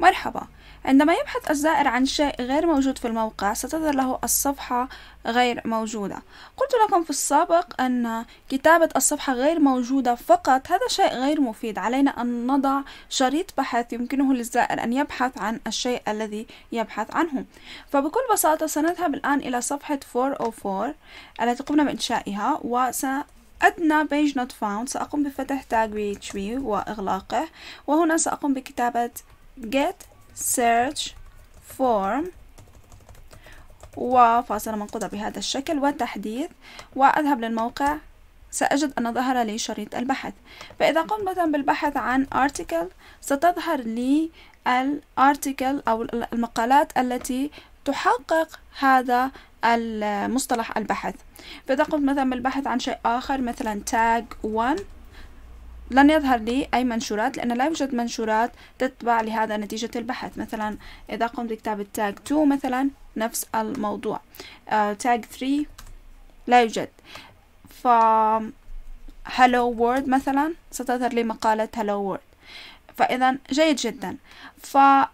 مرحبا عندما يبحث الزائر عن شيء غير موجود في الموقع ستظهر له الصفحة غير موجودة قلت لكم في السابق أن كتابة الصفحة غير موجودة فقط هذا شيء غير مفيد علينا أن نضع شريط بحث يمكنه للزائر أن يبحث عن الشيء الذي يبحث عنه فبكل بساطة سنذهب الآن إلى صفحة 404 التي قمنا بإنشائها وس أدنى page not found سأقوم بفتح tag php وإغلاقه وهنا سأقوم بكتابة get search form وفاصلة منقوطة بهذا الشكل وتحديث وأذهب للموقع سأجد أن ظهر لي شريط البحث فإذا قمت مثلا بالبحث عن article ستظهر لي الارتيكل أو المقالات التي تحقق هذا المصطلح البحث فإذا قمت مثلا بالبحث عن شيء آخر مثلا tag 1 لن يظهر لي أي منشورات لأن لا يوجد منشورات تتبع لهذا نتيجة البحث مثلا إذا قمت بكتابة tag 2 مثلا نفس الموضوع آه، tag 3 لا يوجد ف هلو وورد مثلا ستظهر لي مقالة هلو وورد فإذا جيد جدا فمرة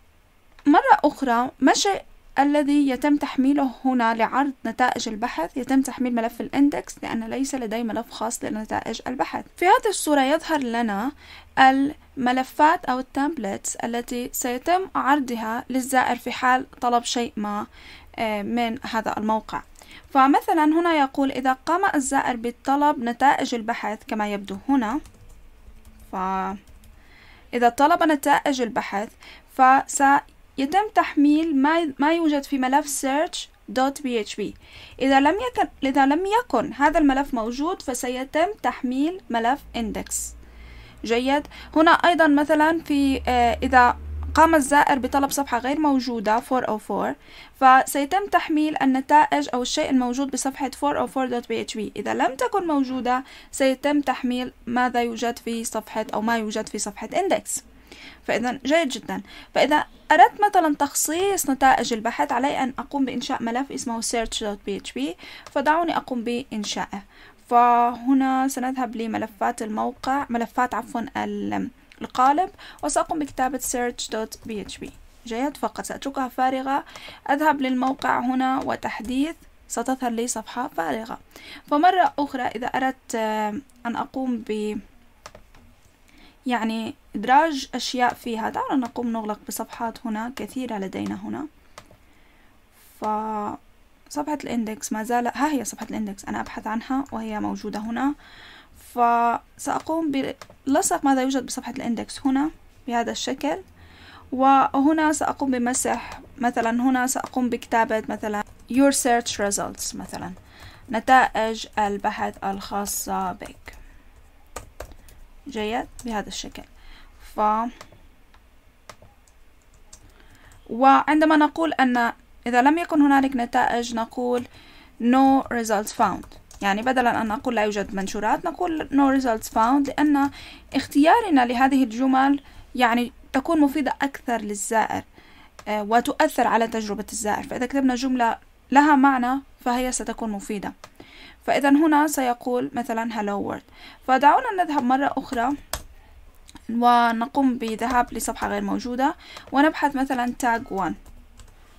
أخرى ما شيء الذي يتم تحميله هنا لعرض نتائج البحث يتم تحميل ملف الاندكس لأن ليس لدي ملف خاص لنتائج البحث في هذه الصورة يظهر لنا الملفات أو التامبلتس التي سيتم عرضها للزائر في حال طلب شيء ما آه، من هذا الموقع فمثلا هنا يقول إذا قام الزائر بطلب نتائج البحث كما يبدو هنا فإذا طلب نتائج البحث فسيتم يتم تحميل ما, ما يوجد في ملف search .php إذا لم يكن إذا لم يكن هذا الملف موجود فسيتم تحميل ملف index جيد هنا أيضا مثلا في آه، إذا قام الزائر بطلب صفحة غير موجودة 404 فسيتم تحميل النتائج أو الشيء الموجود بصفحة 404.php إذا لم تكن موجودة سيتم تحميل ماذا يوجد في صفحة أو ما يوجد في صفحة index فإذا جيد جدا فإذا أردت مثلا تخصيص نتائج البحث علي أن أقوم بإنشاء ملف اسمه search.php فدعوني أقوم بإنشائه فهنا سنذهب لملفات الموقع ملفات عفوا القالب وسأقوم بكتابة search.php جيد فقط سأتركها فارغة أذهب للموقع هنا وتحديث ستظهر لي صفحة فارغة فمرة أخرى إذا أردت أن أقوم ب يعني إدراج أشياء فيها دعنا نقوم نغلق بصفحات هنا كثيرة لدينا هنا فصفحة الإندكس ما زال ها هي صفحة الإندكس أنا أبحث عنها وهي موجودة هنا فسأقوم بلصق ماذا يوجد بصفحة الإندكس هنا بهذا الشكل وهنا سأقوم بمسح مثلا هنا سأقوم بكتابة مثلا your search results مثلا نتائج البحث الخاصة بك جاية بهذا الشكل ف وعندما نقول أن إذا لم يكن هنالك نتائج نقول no results found يعني بدلا أن نقول لا يوجد منشورات نقول no results found لأن اختيارنا لهذه الجمل يعني تكون مفيدة أكثر للزائر آه، وتؤثر على تجربة الزائر فإذا كتبنا جملة لها معنى فهي ستكون مفيدة فإذا هنا سيقول مثلا hello world فدعونا نذهب مرة أخرى ونقوم بذهاب لصفحة غير موجودة ونبحث مثلا tag 1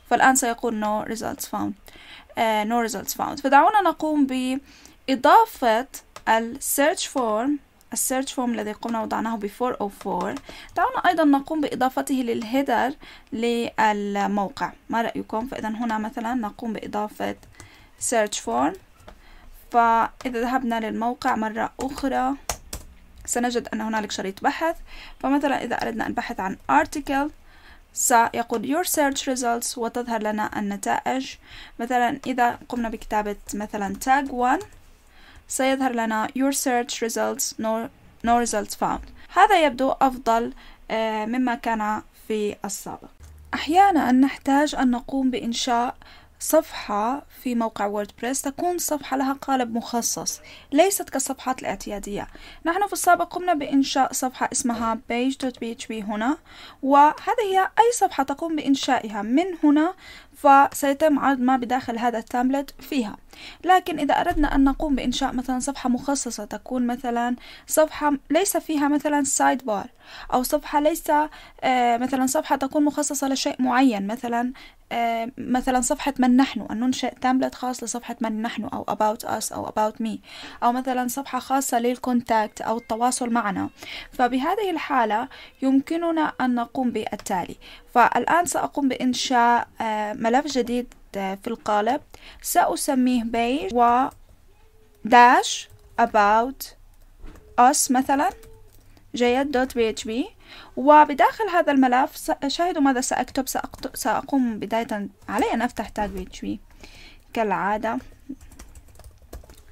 فالآن سيقول no results found uh, no results found فدعونا نقوم بإضافة السيرش فورم السيرش فورم الذي قمنا وضعناه ب 404 دعونا أيضا نقوم بإضافته للهيدر للموقع ما رأيكم فإذا هنا مثلا نقوم بإضافة search form فإذا ذهبنا للموقع مرة أخرى سنجد أن هنالك شريط بحث فمثلا إذا أردنا أن نبحث عن article سيقول your search results وتظهر لنا النتائج مثلا إذا قمنا بكتابة مثلا tag 1 سيظهر لنا your search results no, no results found هذا يبدو أفضل آه، مما كان في السابق أحيانا نحتاج أن نقوم بإنشاء صفحة في موقع ووردبريس تكون صفحة لها قالب مخصص ليست كالصفحات الاعتيادية نحن في السابق قمنا بإنشاء صفحة اسمها page.php هنا وهذه هي أي صفحة تقوم بإنشائها من هنا فسيتم عرض ما بداخل هذا التامبلت فيها لكن إذا أردنا أن نقوم بإنشاء مثلا صفحة مخصصة تكون مثلا صفحة ليس فيها مثلا سايد بار أو صفحة ليس آه، مثلا صفحة تكون مخصصة لشيء معين مثلا آه، مثلا صفحة من نحن أن ننشئ تامبلت خاص لصفحة من نحن أو about us أو about me أو مثلا صفحة خاصة للكونتاكت أو التواصل معنا فبهذه الحالة يمكننا أن نقوم بالتالي فالآن سأقوم بإنشاء آه، ملف جديد في القالب سأسميه بيج و داش about us مثلا جيد دوت بي اتش بي وبداخل هذا الملف شاهدوا ماذا سأكتب سأقوم بداية علي أن أفتح تاج بي اتش بي كالعادة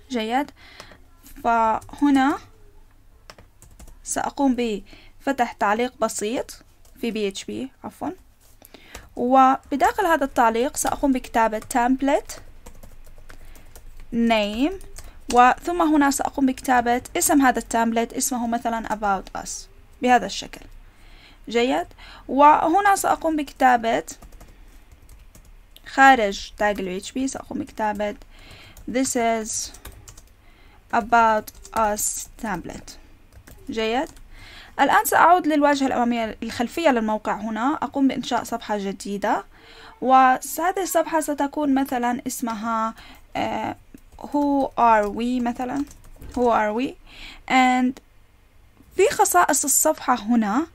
جيد فهنا سأقوم بفتح تعليق بسيط في بي اتش بي عفوا وبداخل هذا التعليق سأقوم بكتابة template name وثم هنا سأقوم بكتابة اسم هذا التامبلت اسمه مثلا about us بهذا الشكل جيد وهنا سأقوم بكتابة خارج tag ال HP سأقوم بكتابة this is about us template جيد الآن سأعود للواجهة الأمامية الخلفية للموقع هنا أقوم بإنشاء صفحة جديدة وهذه الصفحة ستكون مثلا اسمها آه، who are we مثلا who are we and في خصائص الصفحة هنا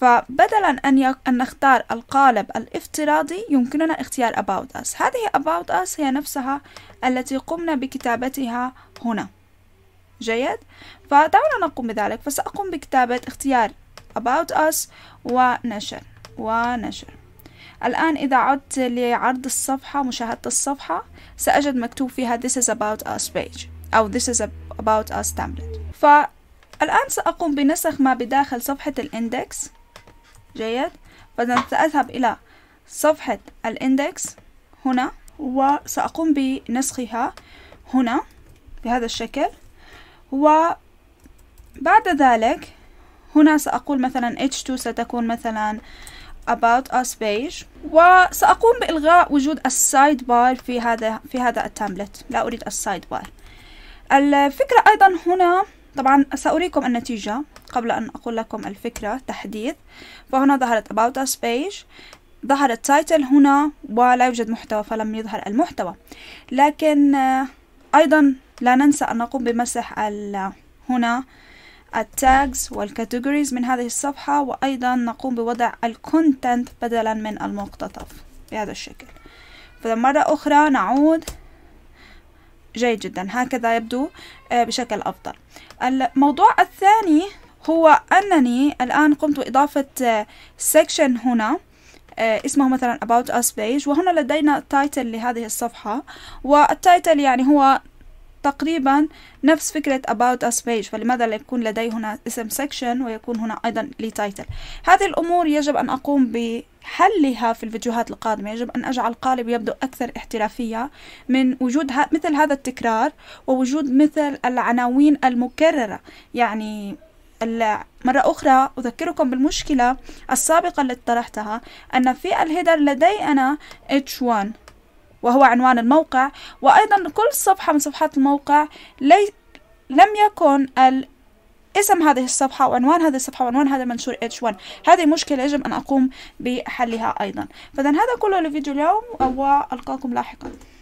فبدلا أن, يك... أن نختار القالب الافتراضي يمكننا اختيار about us هذه about us هي نفسها التي قمنا بكتابتها هنا جيد فدعونا نقوم بذلك فسأقوم بكتابة اختيار about us ونشر ونشر الآن إذا عدت لعرض الصفحة مشاهدة الصفحة سأجد مكتوب فيها this is about us page أو this is about us template فالآن سأقوم بنسخ ما بداخل صفحة الاندكس جيد فسأذهب إلى صفحة الاندكس هنا وسأقوم بنسخها هنا بهذا الشكل وبعد ذلك هنا سأقول مثلا H2 ستكون مثلا about us page وسأقوم بإلغاء وجود السايد بار في هذا في هذا التامبلت لا أريد السايد بار الفكرة أيضا هنا طبعا سأريكم النتيجة قبل أن أقول لكم الفكرة تحديث فهنا ظهرت about us page ظهر التايتل هنا ولا يوجد محتوى فلم يظهر المحتوى لكن آه، أيضا لا ننسى أن نقوم بمسح هنا التاجز والكاتيجوريز من هذه الصفحة وأيضا نقوم بوضع الكونتنت بدلا من المقتطف بهذا الشكل فمرة أخرى نعود جيد جدا هكذا يبدو آه، بشكل أفضل الموضوع الثاني هو أنني الآن قمت بإضافة سيكشن آه، هنا آه، اسمه مثلا about us page وهنا لدينا تايتل لهذه الصفحة والتايتل يعني هو تقريبا نفس فكرة about us page فلماذا لا يكون لدي هنا اسم section ويكون هنا أيضا لي title هذه الأمور يجب أن أقوم بحلها في الفيديوهات القادمة يجب أن أجعل قالب يبدو أكثر احترافية من وجود مثل هذا التكرار ووجود مثل العناوين المكررة يعني مرة أخرى أذكركم بالمشكلة السابقة التي طرحتها أن في الهيدر لدي أنا H1 وهو عنوان الموقع وأيضا كل صفحة من صفحات الموقع لي لم يكن ال اسم هذه الصفحة وعنوان هذه الصفحة وعنوان هذا المنشور H1 هذه مشكلة يجب أن أقوم بحلها أيضا فإذا هذا كله لفيديو اليوم وألقاكم لاحقا